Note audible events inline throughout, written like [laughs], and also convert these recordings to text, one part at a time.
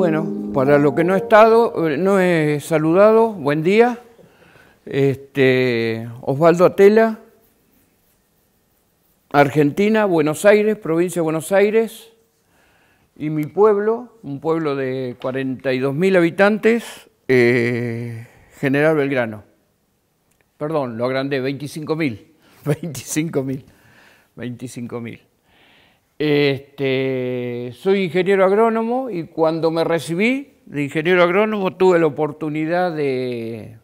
Bueno, para lo que no he estado, eh, no he saludado, buen día. Este, Osvaldo Atela, Argentina, Buenos Aires, provincia de Buenos Aires, y mi pueblo, un pueblo de 42.000 habitantes, eh, General Belgrano. Perdón, lo agrandé, 25.000, 25.000, 25.000. Este, soy ingeniero agrónomo y cuando me recibí de ingeniero agrónomo tuve la oportunidad de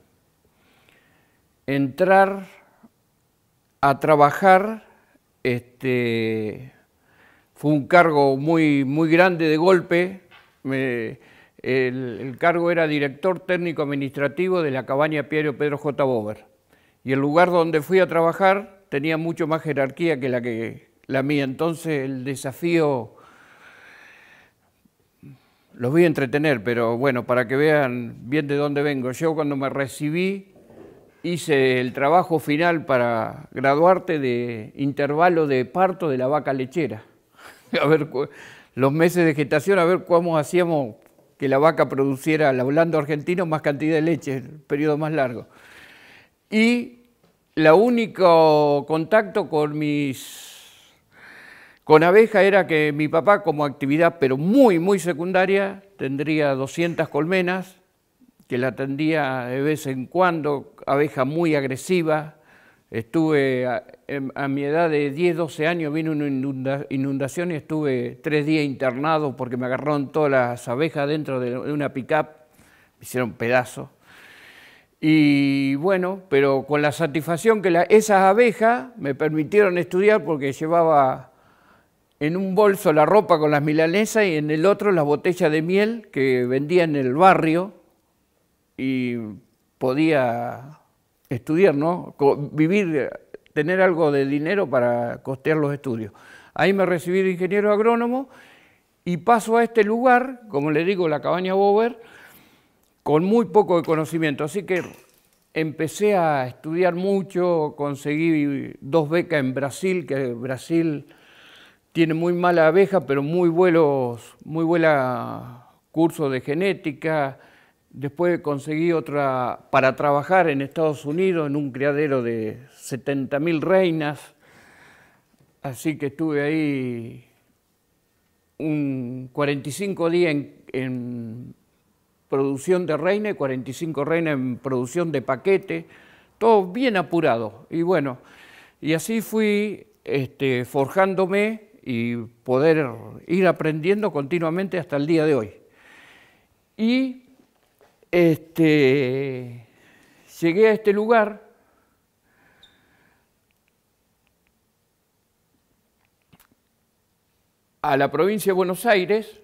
entrar a trabajar. Este, fue un cargo muy, muy grande de golpe. el, el, cargo era director técnico administrativo de la cabaña Piero Pedro J. Bober. Y el lugar donde fui a trabajar tenía mucho más jerarquía que la que la mía. Entonces el desafío los voy a entretener, pero bueno, para que vean bien de dónde vengo. Yo cuando me recibí hice el trabajo final para graduarte de intervalo de parto de la vaca lechera. [laughs] A ver, los meses de gestación, a ver cómo hacíamos que la vaca produciera, hablando argentino, más cantidad de leche, el periodo más largo. Y la único contacto con mis con abeja era que mi papá como actividad, pero muy, muy secundaria, tendría 200 colmenas, que la atendía de vez en cuando, abeja muy agresiva. Estuve a, em, mi edad de 10, 12 años, vino una inundación y estuve tres días internado porque me agarraron todas las abejas dentro de una pickup, me hicieron pedazos. Y bueno, pero con la satisfacción que esas abejas me permitieron estudiar porque llevaba en un bolso la ropa con las milanesas y en el otro las botellas de miel que vendía en el barrio y podía estudiar, ¿no? Vivir, tener algo de dinero para costear los estudios. Ahí me recibí de ingeniero agrónomo y paso a este lugar, como le digo, la cabaña Bober, con muy poco de conocimiento. Así que empecé a estudiar mucho, conseguí dos becas en Brasil, que Brasil tiene muy mala abeja, pero muy buenos, muy curso de genética. Después conseguí otra para trabajar en Estados Unidos en un criadero de 70.000 reinas. Así que estuve ahí un 45 días en, producción de reina y 45 reinas en producción de paquete. Todo bien apurado. Y bueno, y así fui este, forjándome y poder ir aprendiendo continuamente hasta el día de hoy. Y este, llegué a este lugar a la provincia de Buenos Aires,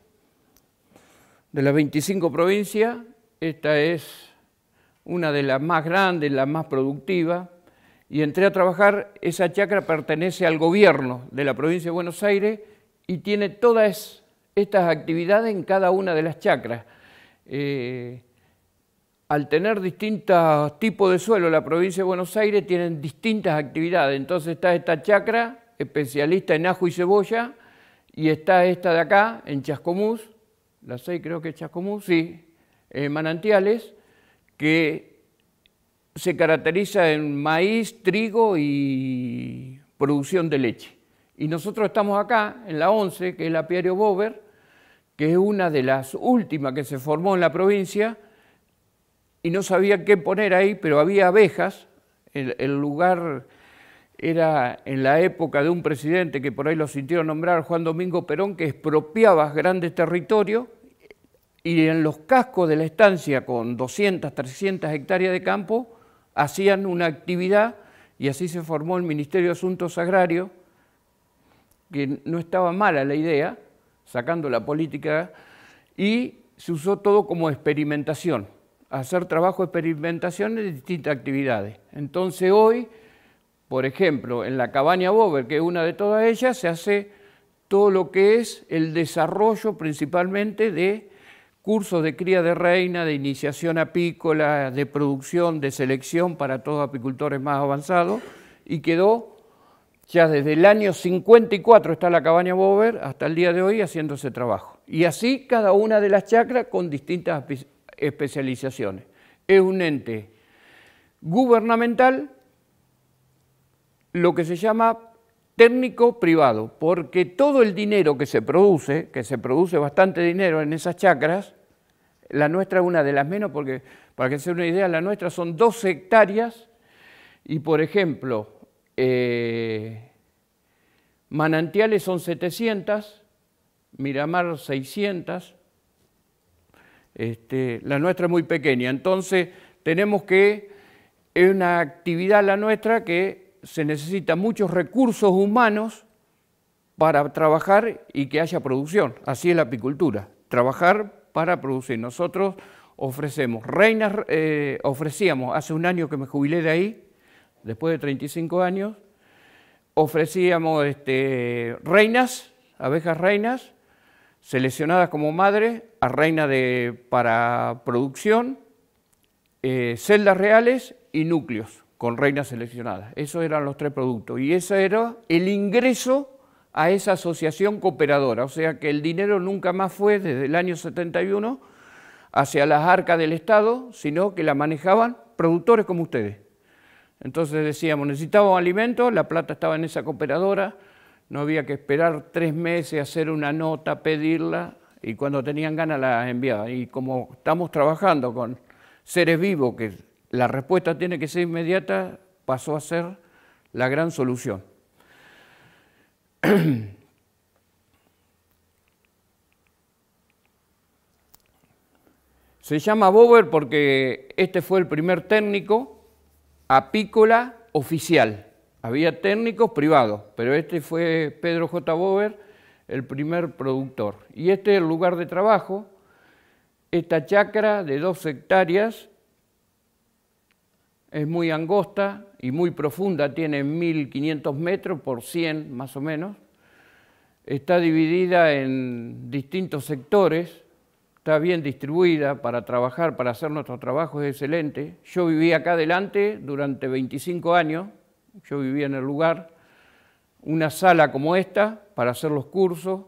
de las 25 provincias, esta es una de las más grandes, la más productiva, y entré a trabajar, esa chacra pertenece al gobierno de la provincia de Buenos Aires y tiene todas estas actividades en cada una de las chacras. Eh, al tener distintos tipos de suelo, la provincia de Buenos Aires tiene distintas actividades. Entonces está esta chacra, especialista en ajo y cebolla, y está esta de acá, en Chascomús, la 6 creo que es Chascomús, sí, en eh, Manantiales, que se caracteriza en maíz, trigo y producción de leche. Y nosotros estamos acá, en la 11, que es la Piario Bober, que es una de las últimas que se formó en la provincia, y no sabía qué poner ahí, pero había abejas. El, el, lugar era en la época de un presidente que por ahí lo sintieron nombrar, Juan Domingo Perón, que expropiaba grandes territorios y en los cascos de la estancia con 200, 300 hectáreas de campo, hacían una actividad y así se formó el Ministerio de Asuntos Agrarios, que no estaba mala la idea, sacando la política, y se usó todo como experimentación, hacer trabajo de experimentación de distintas actividades. Entonces hoy, por ejemplo, en la cabaña Bober, que es una de todas ellas, se hace todo lo que es el desarrollo principalmente de cursos de cría de reina, de iniciación apícola, de producción, de selección para todos apicultores más avanzados, y quedó ya desde el año 54, está la cabaña Bover, hasta el día de hoy haciendo ese trabajo. Y así cada una de las chacras con distintas especializaciones. Es un ente gubernamental, lo que se llama técnico privado, porque todo el dinero que se produce, que se produce bastante dinero en esas chacras, la nuestra es una de las menos, porque para que se una idea, la nuestra son dos hectáreas y, por ejemplo, eh, manantiales son 700, Miramar 600, este, la nuestra es muy pequeña, entonces tenemos que, es una actividad la nuestra que se necesitan muchos recursos humanos para trabajar y que haya producción. Así es la apicultura, trabajar para producir. Nosotros ofrecemos, reinas, eh, ofrecíamos, hace un año que me jubilé de ahí, después de 35 años, ofrecíamos este, reinas, abejas reinas, seleccionadas como madre, a reina de, para producción, eh, celdas reales y núcleos con reinas seleccionadas. Esos eran los tres productos. Y ese era el ingreso a esa asociación cooperadora. O sea que el dinero nunca más fue desde el año 71 hacia las arcas del Estado, sino que la manejaban productores como ustedes. Entonces decíamos, necesitábamos alimentos, la plata estaba en esa cooperadora, no había que esperar tres meses, hacer una nota, pedirla, y cuando tenían ganas la enviaban. Y como estamos trabajando con seres vivos que la respuesta tiene que ser inmediata, pasó a ser la gran solución. Se llama Bober porque este fue el primer técnico apícola oficial. Había técnicos privados, pero este fue Pedro J. Bober, el primer productor. Y este es el lugar de trabajo, esta chacra de dos hectáreas es muy angosta y muy profunda, tiene 1500 metros por 100 más o menos. Está dividida en distintos sectores, está bien distribuida para trabajar, para hacer nuestro trabajo, es excelente. Yo viví acá adelante durante 25 años, yo vivía en el lugar, una sala como esta para hacer los cursos,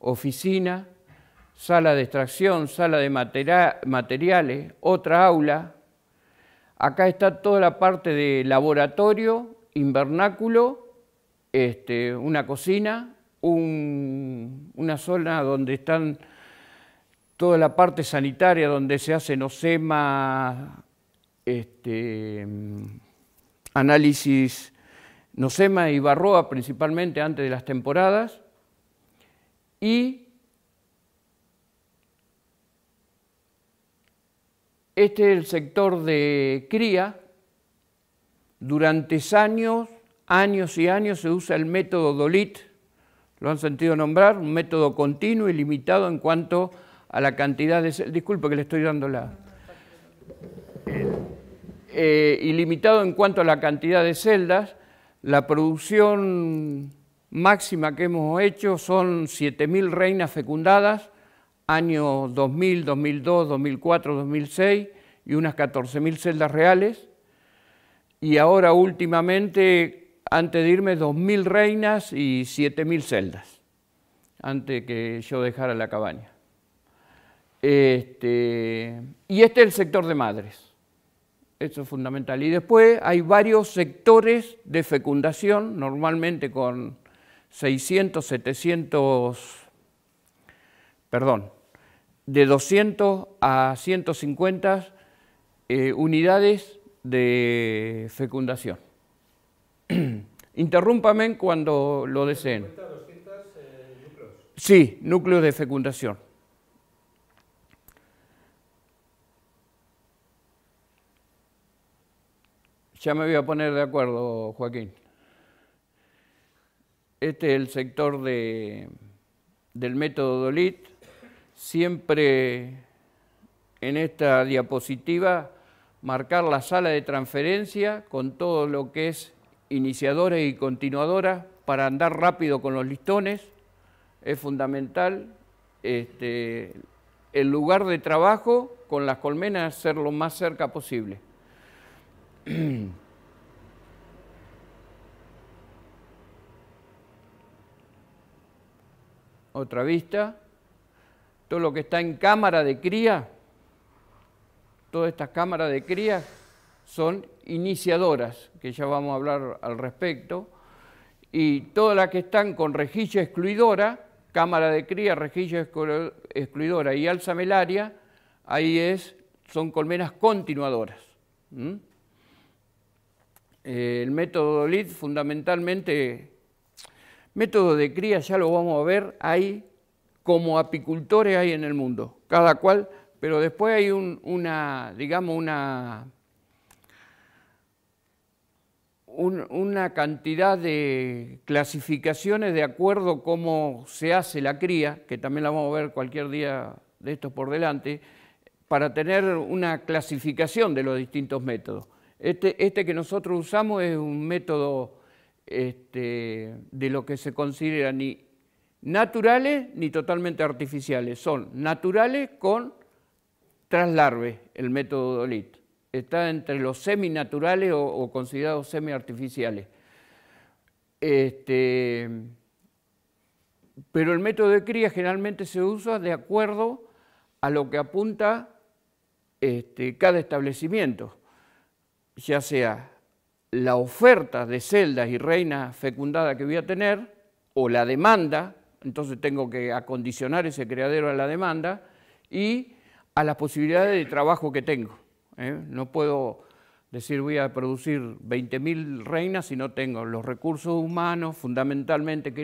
oficina, sala de extracción, sala de materiales, otra aula, Acá está toda la parte de laboratorio, invernáculo, este, una cocina, una zona donde están toda la parte sanitaria, donde se hace nocema, este, análisis nosema y barroa principalmente antes de las temporadas, y Este es el sector de cría. Durante años, años y años se usa el método DOLIT, lo han sentido nombrar, un método continuo y limitado en cuanto a la cantidad de... Disculpe que le estoy dando la... Eh, eh, y ilimitado en cuanto a la cantidad de celdas, la producción máxima que hemos hecho son 7.000 reinas fecundadas, año 2000, 2002, 2004, 2006 y unas 14.000 celdas reales. Y ahora últimamente, antes de irme, 2.000 reinas y 7.000 celdas, antes que yo dejara la cabaña. Este, y este es el sector de madres, eso es fundamental. Y después hay varios sectores de fecundación, normalmente con 600, 700, perdón, de 200 a 150 eh, unidades de fecundación. [clears throat] Interrúmpame cuando lo deseen. 200, eh, núcleos. Sí, núcleos de fecundación. Ya me voy a poner de acuerdo, Joaquín. Este es el sector de, del método DOLIT siempre en esta diapositiva marcar la sala de transferencia con todo lo que es iniciadora y continuadora para andar rápido con los listones. Es fundamental este, el lugar de trabajo con las colmenas ser lo más cerca posible. [clears throat] Otra vista todo lo que está en cámara de cría, todas estas cámaras de cría son iniciadoras, que ya vamos a hablar al respecto, y todas las que están con rejilla excluidora, cámara de cría, rejilla excluidora y alza melaria, ahí es, son colmenas continuadoras. Eh, el método LID fundamentalmente, método de cría, ya lo vamos a ver, ahí, como apicultores hay en el mundo, cada cual, pero después hay una, digamos, una, una cantidad de clasificaciones de acuerdo cómo se hace la cría, que también la vamos a ver cualquier día de estos por delante, para tener una clasificación de los distintos métodos. Este, este que nosotros usamos es un método este, de lo que se considera naturales ni totalmente artificiales, son naturales con traslarve, el método DOLIT. Está entre los seminaturales o, o considerados semi-artificiales. Este, pero el método de cría generalmente se usa de acuerdo a lo que apunta este, cada establecimiento, ya sea la oferta de celdas y reinas fecundadas que voy a tener, o la demanda entonces tengo que acondicionar ese criadero a la demanda y a las posibilidades de trabajo que tengo. ¿eh? No puedo decir voy a producir 20.000 reinas si no tengo los recursos humanos, fundamentalmente, que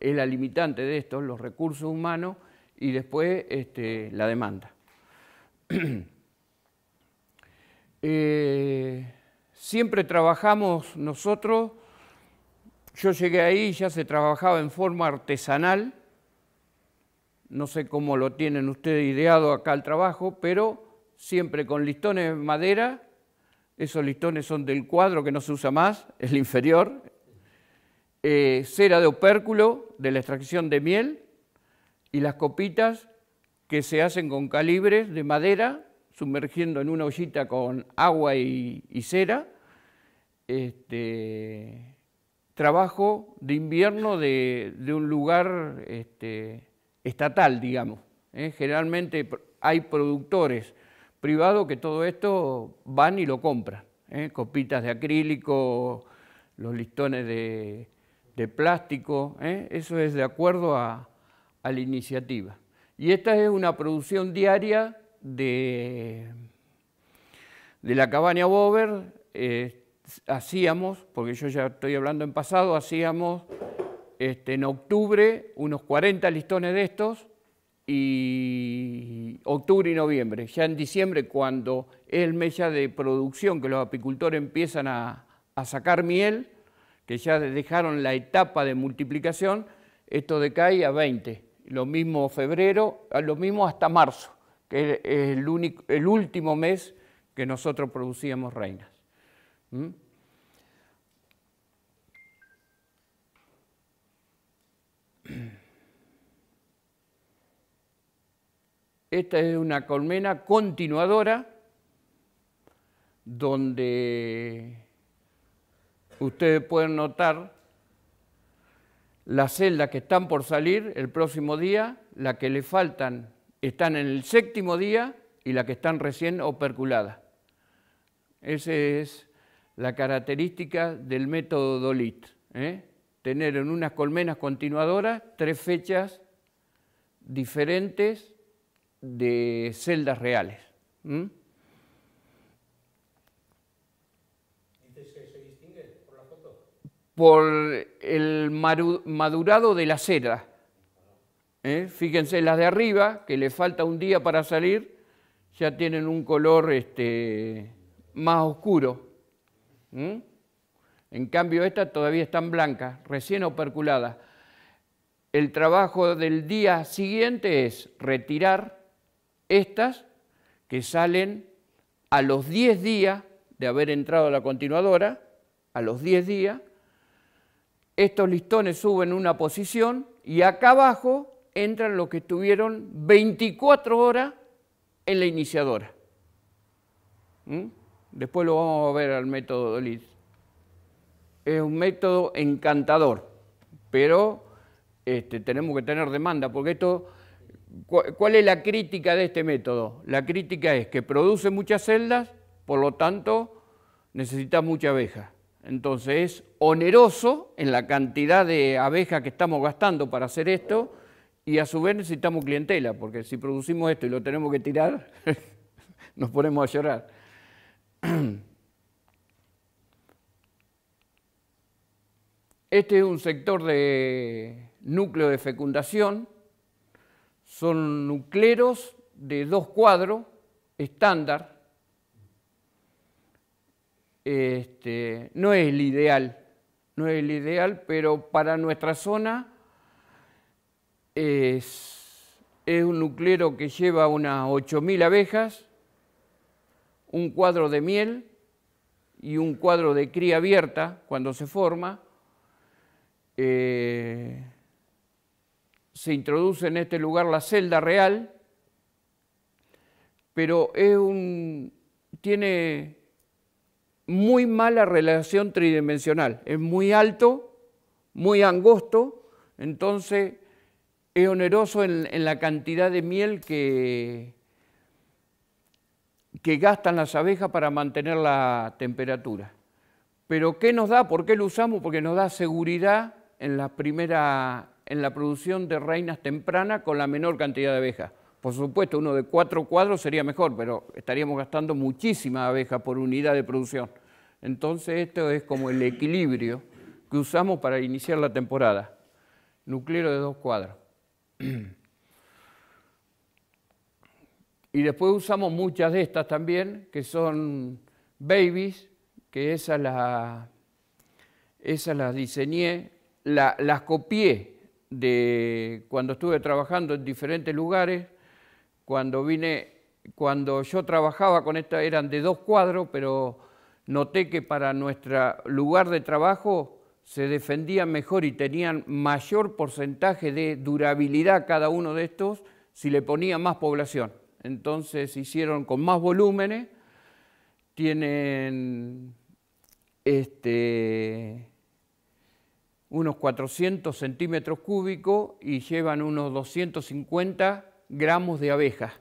es, la limitante de esto, los recursos humanos y después este, la demanda. [clears throat] Eh, siempre trabajamos nosotros yo llegué ahí, ya se trabajaba en forma artesanal, no sé cómo lo tienen ustedes ideado acá el trabajo, pero siempre con listones de madera, esos listones son del cuadro que no se usa más, el inferior, eh, cera de opérculo de la extracción de miel y las copitas que se hacen con calibres de madera, sumergiendo en una ollita con agua y, y cera. Este, trabajo de invierno de, un lugar este, estatal, digamos. ¿eh? Generalmente hay productores privados que todo esto van y lo compran. ¿eh? Copitas de acrílico, los listones de, plástico, ¿eh? eso es de acuerdo a, la iniciativa. Y esta es una producción diaria de, la cabaña Bover, este, hacíamos, porque yo ya estoy hablando en pasado, hacíamos este, en octubre unos 40 listones de estos y octubre y noviembre. Ya en diciembre, cuando es el mes ya de producción, que los apicultores empiezan a, sacar miel, que ya dejaron la etapa de multiplicación, esto decae a 20. Lo mismo febrero, lo mismo hasta marzo, que es el último mes que nosotros producíamos reinas. ¿Mm? Esta es una colmena continuadora donde ustedes pueden notar las celdas que están por salir el próximo día, las que le faltan están en el séptimo día y la que están recién operculadas. Ese es la característica del método Dolit. ¿eh? Tener en unas colmenas continuadoras tres fechas diferentes de celdas reales. distingue por Por el madurado de la cera. ¿eh? Fíjense, las de arriba, que le falta un día para salir, ya tienen un color este, más oscuro. ¿Mm? En cambio, estas todavía están blancas, recién operculadas. El trabajo del día siguiente es retirar estas que salen a los 10 días de haber entrado a la continuadora, a los 10 días, estos listones suben una posición y acá abajo entran los que estuvieron 24 horas en la iniciadora. ¿Mm? Después lo vamos a ver al método de Liz. Es un método encantador, pero este, tenemos que tener demanda, porque esto, ¿cuál es la crítica de este método? La crítica es que produce muchas celdas, por lo tanto necesita mucha abeja. Entonces es oneroso en la cantidad de abejas que estamos gastando para hacer esto y a su vez necesitamos clientela, porque si producimos esto y lo tenemos que tirar, [laughs] nos ponemos a llorar. [clears throat] Este es un sector de núcleo de fecundación, son nucleros de dos cuadros estándar. Este, no es el ideal, no es el ideal, pero para nuestra zona es, es un nuclero que lleva unas 8.000 abejas un cuadro de miel y un cuadro de cría abierta cuando se forma. Eh, se introduce en este lugar la celda real, pero es un, tiene muy mala relación tridimensional. Es muy alto, muy angosto, entonces es oneroso en la cantidad de miel que, que gastan las abejas para mantener la temperatura. Pero ¿qué nos da? ¿Por qué lo usamos? Porque nos da seguridad en la, primera, en la producción de reinas tempranas con la menor cantidad de abejas. Por supuesto, uno de cuatro cuadros sería mejor, pero estaríamos gastando muchísima abejas por unidad de producción. Entonces esto es como el equilibrio que usamos para iniciar la temporada. Nucleo de dos cuadros. [clears throat] Y después usamos muchas de estas también, que son babies, que esas las diseñé, las copié de cuando estuve trabajando en diferentes lugares, cuando vine, cuando yo trabajaba con estas eran de dos cuadros, pero noté que para nuestro lugar de trabajo se defendían mejor y tenían mayor porcentaje de durabilidad cada uno de estos si le ponía más población entonces hicieron con más volúmenes, tienen este, unos 400 centímetros cúbicos y llevan unos 250 gramos de abeja,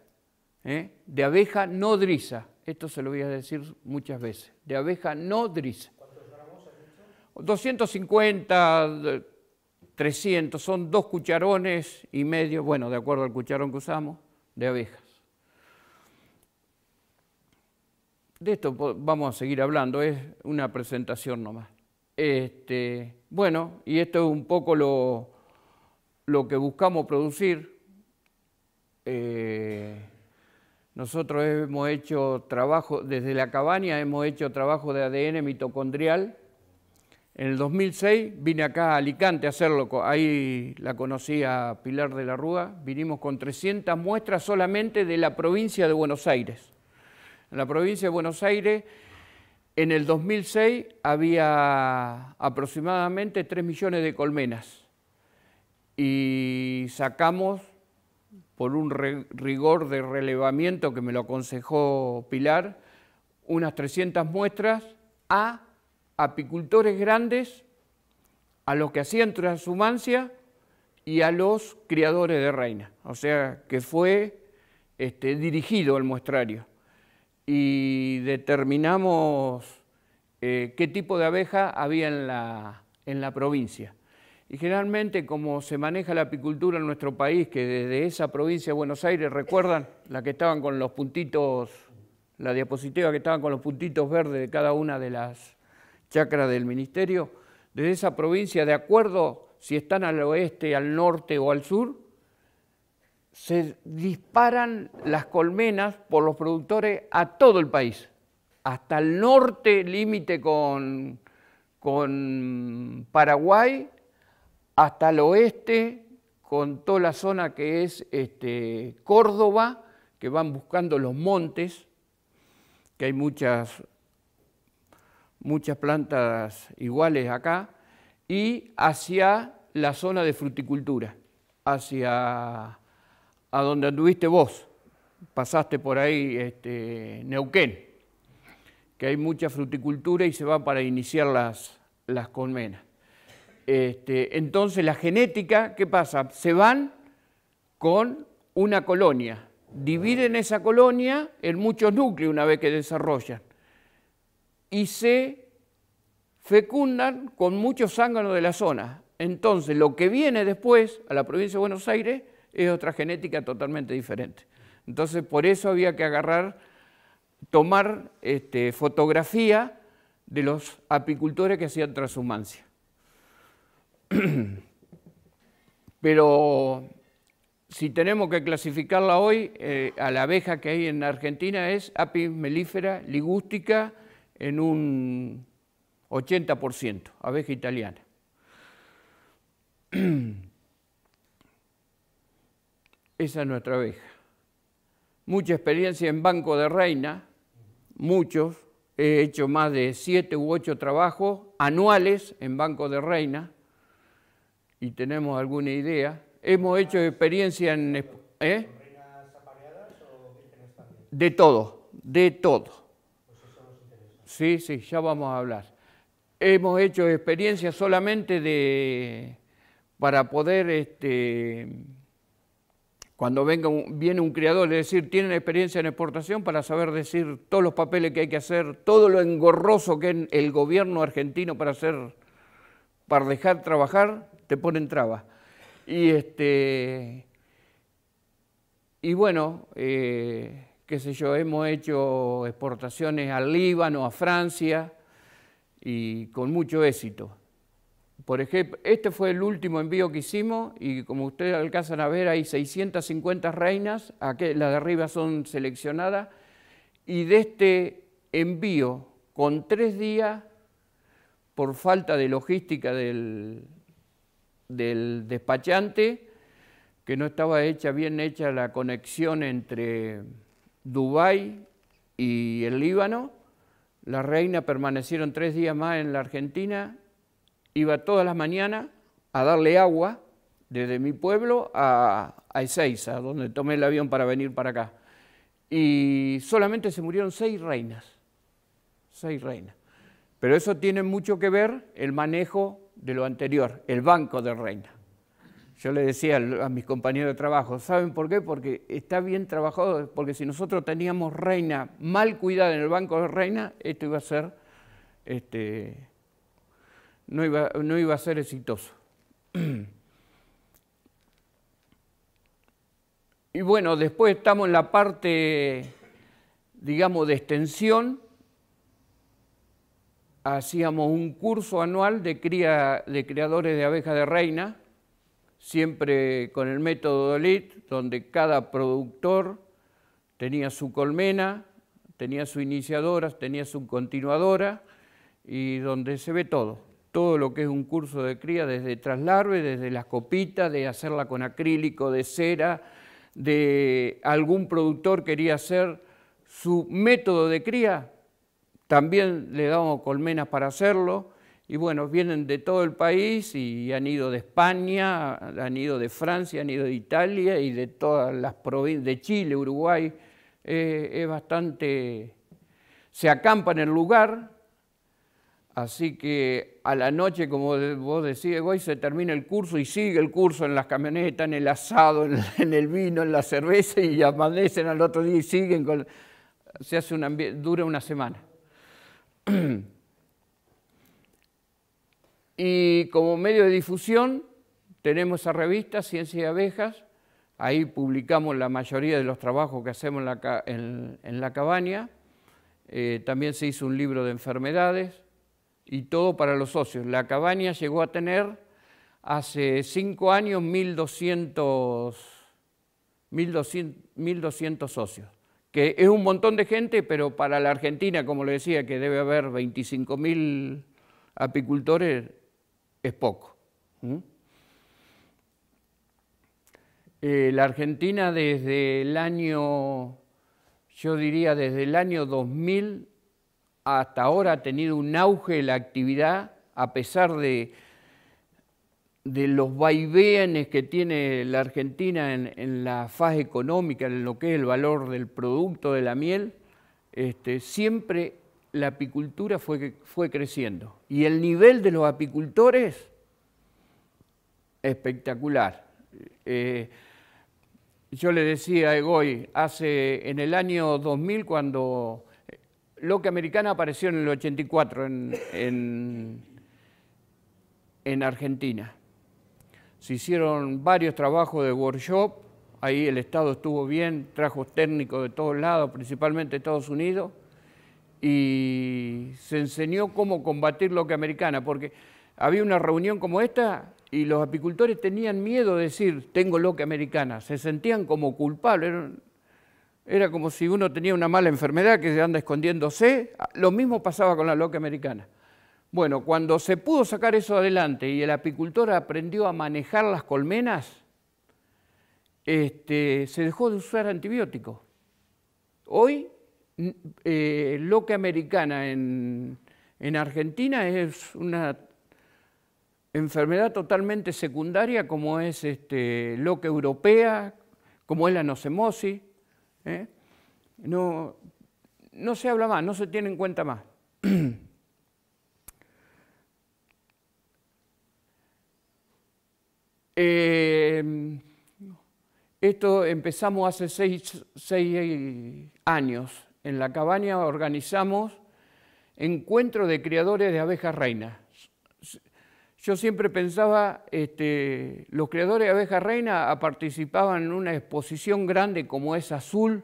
¿eh? de abeja nodriza. Esto se lo voy a decir muchas veces, de abeja nodriza. ¿Cuántos gramos 250, 300, son dos cucharones y medio, bueno, de acuerdo al cucharón que usamos, de abeja. de esto vamos a seguir hablando, es una presentación nomás. Este, bueno, y esto es un poco lo, que buscamos producir. Eh, nosotros hemos hecho trabajo, desde la cabaña hemos hecho trabajo de ADN mitocondrial. En el 2006 vine acá a Alicante a hacerlo, ahí la conocí a Pilar de la Rúa, vinimos con 300 muestras solamente de la provincia de Buenos Aires. En la provincia de Buenos Aires, en el 2006 había aproximadamente 3 millones de colmenas y sacamos, por un rigor de relevamiento que me lo aconsejó Pilar, unas 300 muestras a apicultores grandes, a los que hacían transhumancia y a los criadores de reina. O sea que fue este, dirigido el muestrario y determinamos eh, qué tipo de abeja había en la, en la provincia. Y generalmente como se maneja la apicultura en nuestro país, que desde esa provincia de Buenos Aires, recuerdan la que estaban con los puntitos, la diapositiva que estaban con los puntitos verdes de cada una de las chacras del ministerio, desde esa provincia, de acuerdo si están al oeste, al norte o al sur, se disparan las colmenas por los productores a todo el país, hasta el norte, límite con, con Paraguay, hasta el oeste, con toda la zona que es este, Córdoba, que van buscando los montes, que hay muchas, muchas plantas iguales acá, y hacia la zona de fruticultura, hacia a donde anduviste vos, pasaste por ahí este, Neuquén, que hay mucha fruticultura y se va para iniciar las, las colmenas. Este, entonces la genética, ¿qué pasa? Se van con una colonia, dividen esa colonia en muchos núcleos una vez que desarrollan y se fecundan con muchos zánganos de la zona. Entonces lo que viene después a la provincia de Buenos Aires es otra genética totalmente diferente. Entonces, por eso había que agarrar, tomar este, fotografía de los apicultores que hacían transhumancia. [clears throat] Pero si tenemos que clasificarla hoy, eh, a la abeja que hay en Argentina es apis melífera ligústica en un 80%, abeja italiana. [clears throat] Esa es nuestra abeja. Mucha experiencia en Banco de Reina, muchos. He hecho más de siete u ocho trabajos anuales en Banco de Reina y tenemos alguna idea. Hemos hecho experiencia en... ¿eh? De todo, de todo. Sí, sí, ya vamos a hablar. Hemos hecho experiencia solamente de para poder este, cuando venga viene un criador, es decir, tienen experiencia en exportación para saber decir todos los papeles que hay que hacer, todo lo engorroso que es el gobierno argentino para hacer, para dejar trabajar, te ponen trabas. Y este y bueno, eh, qué sé yo, hemos hecho exportaciones al Líbano, a Francia, y con mucho éxito. Por ejemplo, este fue el último envío que hicimos y como ustedes alcanzan a ver hay 650 reinas, las de arriba son seleccionadas, y de este envío con tres días, por falta de logística del, despachante, que no estaba hecha bien hecha la conexión entre Dubái y el Líbano, las reinas permanecieron tres días más en la Argentina iba todas las mañanas a darle agua desde mi pueblo a, a Ezeiza, donde tomé el avión para venir para acá. Y solamente se murieron seis reinas, seis reinas. Pero eso tiene mucho que ver el manejo de lo anterior, el banco de reina. Yo le decía a mis compañeros de trabajo, ¿saben por qué? Porque está bien trabajado, porque si nosotros teníamos reina mal cuidada en el banco de reina, esto iba a ser este, no iba, a ser exitoso. Y bueno, después estamos en la parte, digamos, de extensión. Hacíamos un curso anual de, cría, de criadores de abejas de reina, siempre con el método DOLIT, donde cada productor tenía su colmena, tenía su iniciadora, tenía su continuadora y donde se ve todo todo lo que es un curso de cría, desde traslarve, desde las copitas, de hacerla con acrílico, de cera, de algún productor quería hacer su método de cría, también le damos colmenas para hacerlo. Y bueno, vienen de todo el país y han ido de España, han ido de Francia, han ido de Italia y de todas las provincias, de Chile, Uruguay. Eh, es bastante, se acampa en el lugar Así que a la noche, como vos decís, hoy se termina el curso y sigue el curso en las camionetas, en el asado, en [laughs] el vino, en la cerveza y amanecen al otro día y siguen con... Se hace dura una semana. [clears throat] Y como medio de difusión tenemos esa revista, Ciencia de Abejas, ahí publicamos la mayoría de los trabajos que hacemos en la, cabaña. Eh, también se hizo un libro de enfermedades y todo para los socios. La cabaña llegó a tener hace cinco años 1.200, 1200, socios, que es un montón de gente, pero para la Argentina, como le decía, que debe haber 25.000 apicultores, es poco. Eh, la Argentina desde el año, yo diría desde el año 2000, hasta ahora ha tenido un auge la actividad a pesar de, los vaivenes que tiene la Argentina en, la fase económica, en lo que es el valor del producto de la miel, este, siempre la apicultura fue, fue creciendo. Y el nivel de los apicultores, espectacular. Eh, yo le decía a Egoy, hace en el año 2000, cuando Loque Americana apareció en el 84 en, Argentina. Se hicieron varios trabajos de workshop, ahí el Estado estuvo bien, trajo técnicos de todos lados, principalmente Estados Unidos, y se enseñó cómo combatir que americana, porque había una reunión como esta y los apicultores tenían miedo de decir, tengo loque americana, se sentían como culpables, era como si uno tenía una mala enfermedad que anda escondiéndose. Ah, lo mismo pasaba con la loca americana. Bueno, cuando se pudo sacar eso adelante y el apicultor aprendió a manejar las colmenas, este, se dejó de usar antibióticos. Hoy, loque eh, loca americana en, Argentina es una enfermedad totalmente secundaria como es este, loca europea, como es la nosemosis. ¿eh? No, se habla más, no se tiene en cuenta más. [clears throat] Em, esto empezamos hace seis, seis años. En la cabaña organizamos encuentro de criadores de abejas reinas. Yo siempre pensaba, este, los creadores de Abeja Reina participaban en una exposición grande como es Azul,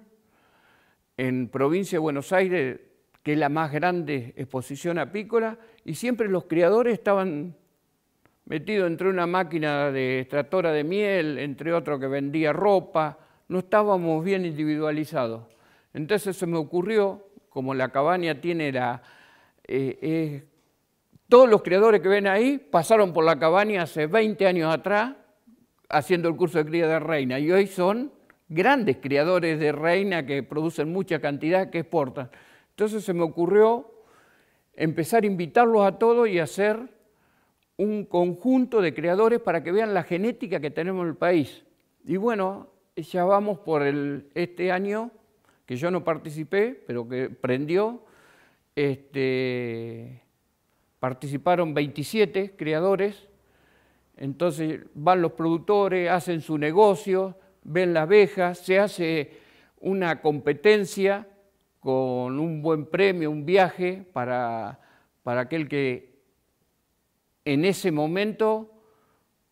en provincia de Buenos Aires, que es la más grande exposición apícola, y siempre los criadores estaban metidos entre una máquina de extractora de miel, entre otro que vendía ropa, no estábamos bien individualizados. Entonces se me ocurrió, como la cabaña tiene la, eh, todos los criadores que ven ahí pasaron por la cabaña hace 20 años atrás haciendo el curso de cría de reina y hoy son grandes criadores de reina que producen mucha cantidad, que exportan. Entonces se me ocurrió empezar a invitarlos a todos y hacer un conjunto de creadores para que vean la genética que tenemos en el país. Y bueno, ya vamos por el, este año, que yo no participé, pero que prendió, este, participaron 27 creadores, entonces van los productores, hacen su negocio, ven las abejas, se hace una competencia con un buen premio, un viaje para, aquel que en ese momento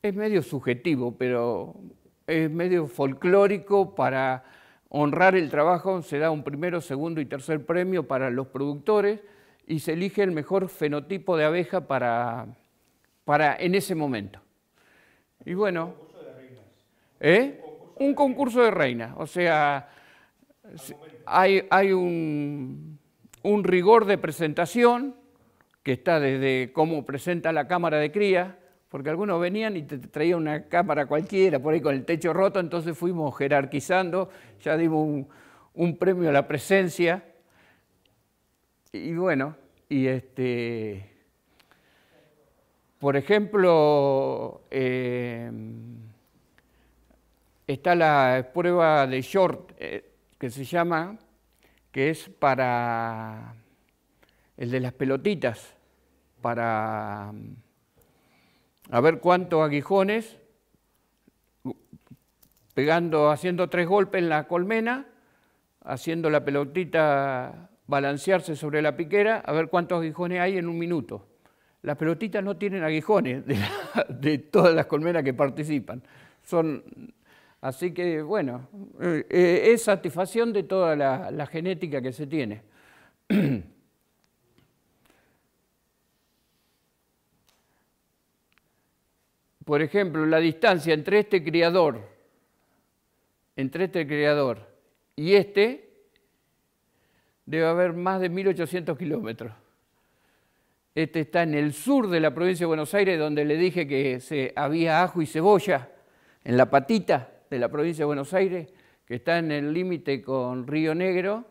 es medio subjetivo, pero es medio folclórico para honrar el trabajo, se da un primero, segundo y tercer premio para los productores y se elige el mejor fenotipo de abeja para, para en ese momento. Y bueno... ¿eh? Un concurso de reinas, o sea, hay, un, rigor de presentación que está desde cómo presenta la cámara de cría, porque algunos venían y te traían una cámara cualquiera, por ahí con el techo roto, entonces fuimos jerarquizando, ya dimos un premio a la presencia, y bueno, y este, por ejemplo, em, está la prueba de short eh, que se llama, que es para el de las pelotitas, para mm, a ver cuántos aguijones, pegando, haciendo tres golpes en la colmena, haciendo la pelotita balancearse sobre la piquera a ver cuántos aguijones hay en un minuto. Las pelotitas no tienen aguijones de, [laughs] todas las colmenas que participan. Son, así que, bueno, eh, eh, es satisfacción de toda la, genética que se tiene. [clears throat] Por ejemplo, la distancia entre este criador, entre este criador y este, debe haber más de 1.800 kilómetros. Este está en el sur de la provincia de Buenos Aires, donde le dije que se, había ajo y cebolla en la patita de la provincia de Buenos Aires, que está en el límite con Río Negro,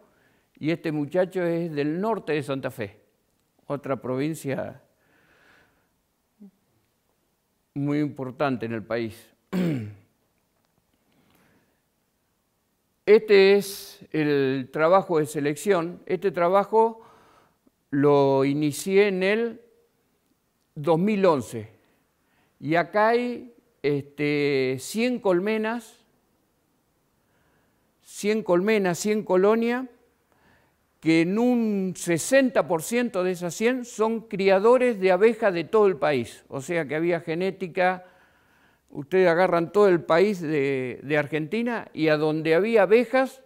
y este muchacho es del norte de Santa Fe, otra provincia muy importante en el país. Este es el trabajo de selección. Este trabajo lo inicié en el 2011. Y acá hay 100 este, colmenas, 100 colmenas, 100 colonias, que en un 60% de esas 100 son criadores de abejas de todo el país. O sea que había genética Ustedes agarran todo el país de, Argentina y a donde había abejas,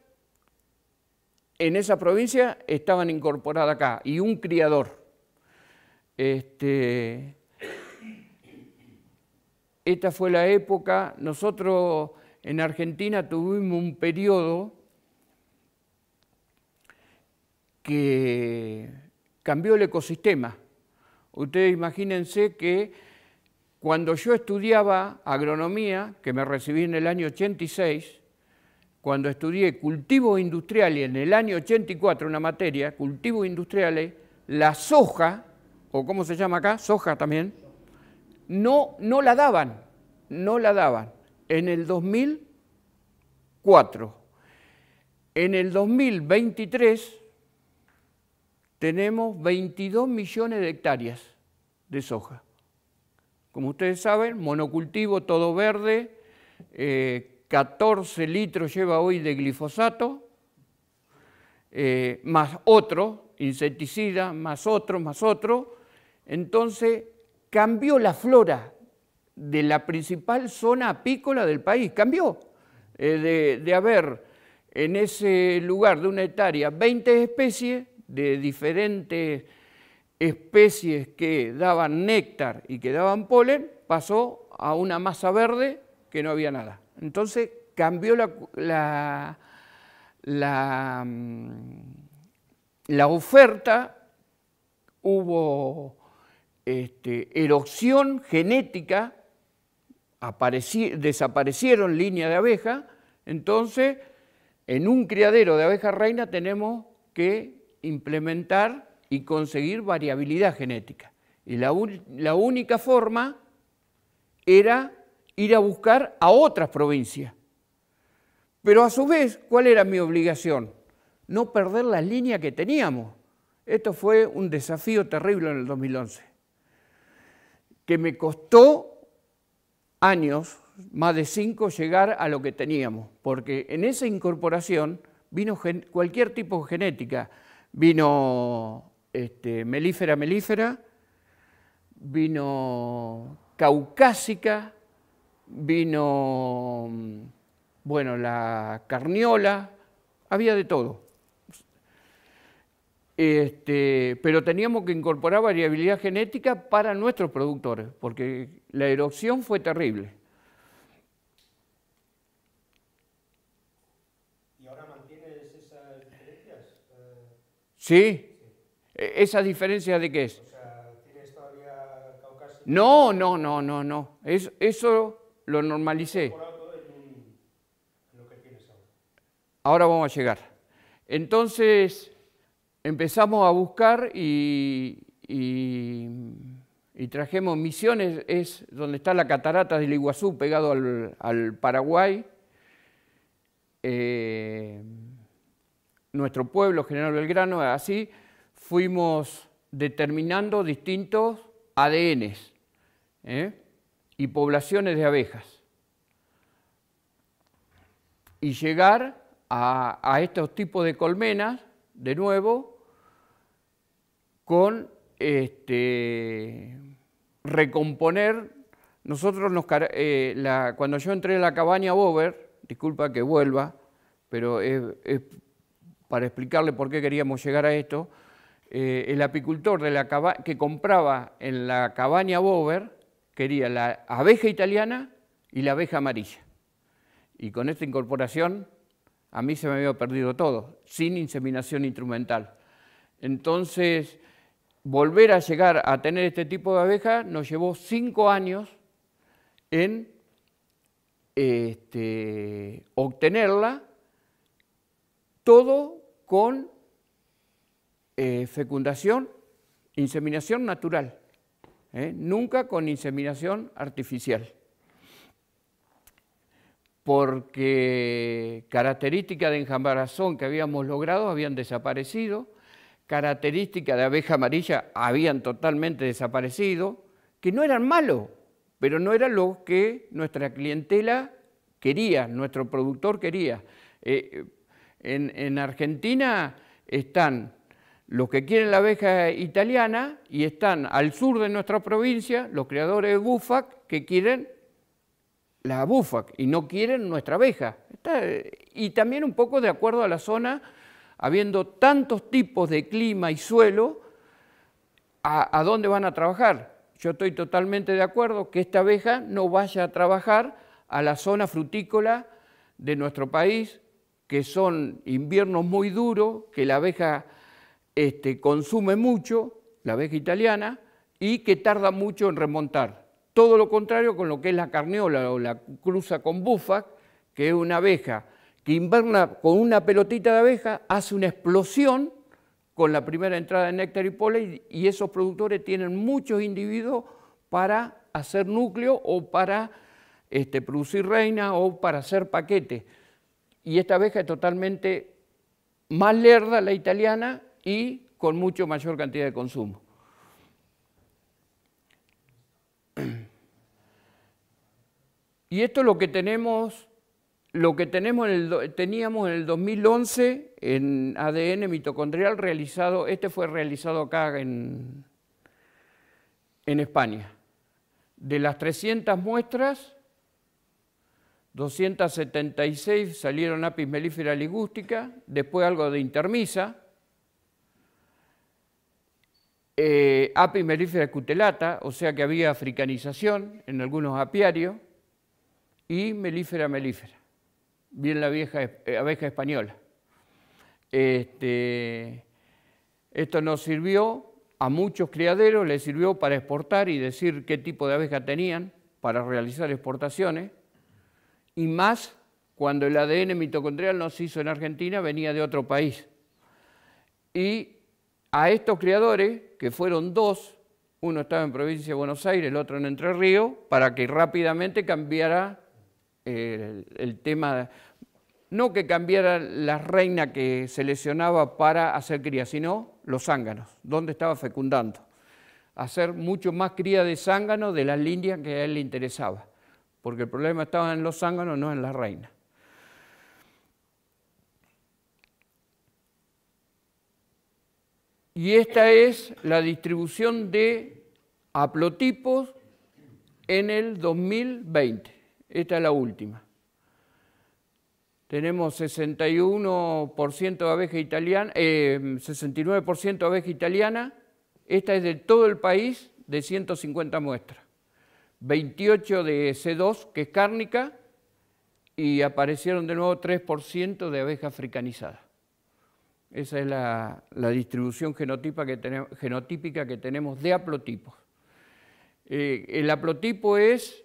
en esa provincia estaban incorporadas acá, y un criador. Este, esta fue la época, nosotros en Argentina tuvimos un periodo que cambió el ecosistema. Ustedes imagínense que cuando yo estudiaba agronomía, que me recibí en el año 86, cuando estudié industrial y en el año 84, una materia, cultivos industriales, la soja, o cómo se llama acá, soja también, no, no la daban, no la daban. En el 2004. En el 2023 tenemos 22 millones de hectáreas de soja como ustedes saben, monocultivo, todo verde, 14 eh, litros lleva hoy de glifosato, eh, más otro, insecticida, más otro, más otro. Entonces cambió la flora de la principal zona apícola del país, cambió eh, de, de haber en ese lugar de una hectárea 20 especies de diferentes especies que daban néctar y que daban polen, pasó a una masa verde que no había nada. Entonces cambió la, mm, la, oferta, hubo este, erosión genética, desaparecieron líneas de abeja, entonces en un criadero de abeja reina tenemos que implementar y conseguir variabilidad genética. Y la, la única forma era ir a buscar a otras provincias. Pero a su vez, ¿cuál era mi obligación? No perder la línea que teníamos. Esto fue un desafío terrible en el 2011, que me costó años, más de cinco, llegar a lo que teníamos, porque en esa incorporación vino cualquier tipo de genética, vino este, melífera, melífera, vino caucásica, vino, mm, bueno, la carniola, había de todo. Este, pero teníamos que incorporar variabilidad genética para nuestros productores, porque la erosión fue terrible. ¿Y ahora mantienes esas diferencias? Sí, e-, esas diferencias de qué es? No, no, no, no, no. eso lo normalicé. ahora. vamos a llegar. Entonces empezamos a buscar y, y, trajemos Misiones, es donde está la catarata del Iguazú pegado al, Paraguay. Eh, nuestro pueblo, General Belgrano, así, fuimos determinando distintos ADNs ¿eh? y poblaciones de abejas y llegar a, estos tipos de colmenas de nuevo con este, recomponer. Nosotros, eh, cuando yo entré en la cabaña Bover, disculpa que vuelva, pero es para explicarle por qué queríamos llegar a esto, eh, el apicultor que compraba en la cabaña Bover quería la abeja italiana y la abeja amarilla. Y con esta incorporación a mí se me había perdido todo, sin inseminación instrumental. Entonces, volver a llegar a tener este tipo de abeja nos llevó cinco años en este, obtenerla, todo con eh, fecundación, inseminación natural, ¿eh? nunca con inseminación artificial, porque características de enjambarazón que habíamos logrado habían desaparecido, características de abeja amarilla habían totalmente desaparecido, que no eran malos, pero no era lo que nuestra clientela quería, nuestro productor quería. Eh, en Argentina están los que quieren la abeja italiana y están al sur de nuestra provincia los creadores de Bufac que quieren la Bufac y no quieren nuestra abeja. Eh, y también un poco de acuerdo a la zona, habiendo tantos tipos de clima y suelo, a dónde van a trabajar. Yo estoy totalmente de acuerdo que esta abeja no vaya a trabajar a la zona frutícola de nuestro país, que son inviernos muy duros, que la abeja este, consume mucho, la abeja italiana, y que tarda mucho en remontar. Todo lo contrario con lo que es la carneola o la cruza con bufac, que es una abeja que inverna con una pelotita de abeja, hace una explosión con la primera entrada de néctar y polen y esos productores tienen muchos individuos para hacer núcleo o para este, producir reina o para hacer paquetes. Y esta abeja es totalmente más lerda, la italiana, y con mucho mayor cantidad de consumo. Y esto es lo que tenemos, lo que teníamos en el 2011 en ADN mitocondrial realizado, este fue realizado acá en, en España. De las 300 muestras, 276 salieron apis melífera ligústica, después algo de intermisa, eh, api melífera cutelata, o sea que había africanización en algunos apiarios, y melífera melífera, bien la vieja eh, abeja española. Este, esto nos sirvió a muchos criaderos, les sirvió para exportar y decir qué tipo de abeja tenían para realizar exportaciones, y más cuando el ADN mitocondrial no se hizo en Argentina, venía de otro país. Y a estos criadores, que fueron dos, uno estaba en provincia de Buenos Aires, el otro en Entre Ríos, para que rápidamente cambiara el, tema, no que cambiara la reina que seleccionaba para hacer cría, sino los zánganos, donde estaba fecundando. Hacer mucho más cría de zánganos de las líneas que a él le interesaba, porque el problema estaba en los zánganos, no en la reina. Y esta es la distribución de haplotipos en el 2020. Esta es la última. Tenemos 61% de abeja italiana, 69% eh, de abeja italiana. Esta es de todo el país, de 150 muestras. 28 de C2, que es cárnica, y aparecieron de nuevo 3% de abeja africanizada. Esa es la, distribución genotípica que tenemos de aplotipos eh, el haplotipo es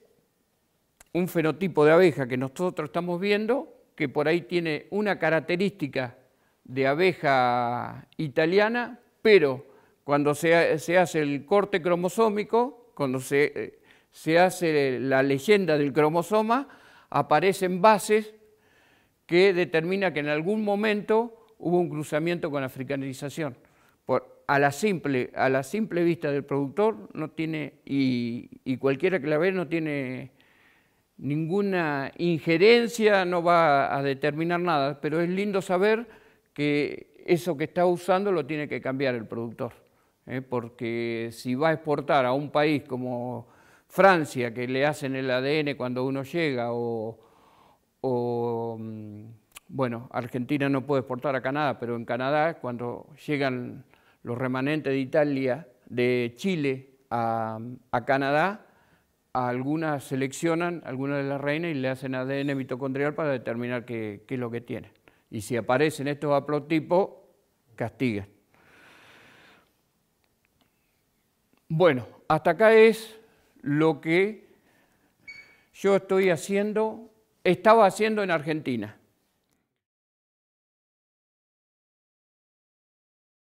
un fenotipo de abeja que nosotros estamos viendo, que por ahí tiene una característica de abeja italiana, pero cuando se, hace el corte cromosómico, cuando se, se hace la leyenda del cromosoma, aparecen bases que determina que en algún momento hubo un cruzamiento con la africanización. a, la simple, vista del productor no tiene, y, cualquiera que la ve no tiene ninguna injerencia, no va a determinar nada, pero es lindo saber que eso que está usando lo tiene que cambiar el productor, ¿eh? porque si va a exportar a un país como Francia, que le hacen el ADN cuando uno llega, o mm, bueno, Argentina no puede exportar a Canadá, pero en Canadá, cuando llegan los remanentes de Italia, de Chile a, Canadá, algunas seleccionan algunas de las reinas y le hacen ADN mitocondrial para determinar qué, es lo que tienen. Y si aparecen estos haplotipos, castigan. Bueno, hasta acá es lo que yo estoy haciendo, estaba haciendo en Argentina.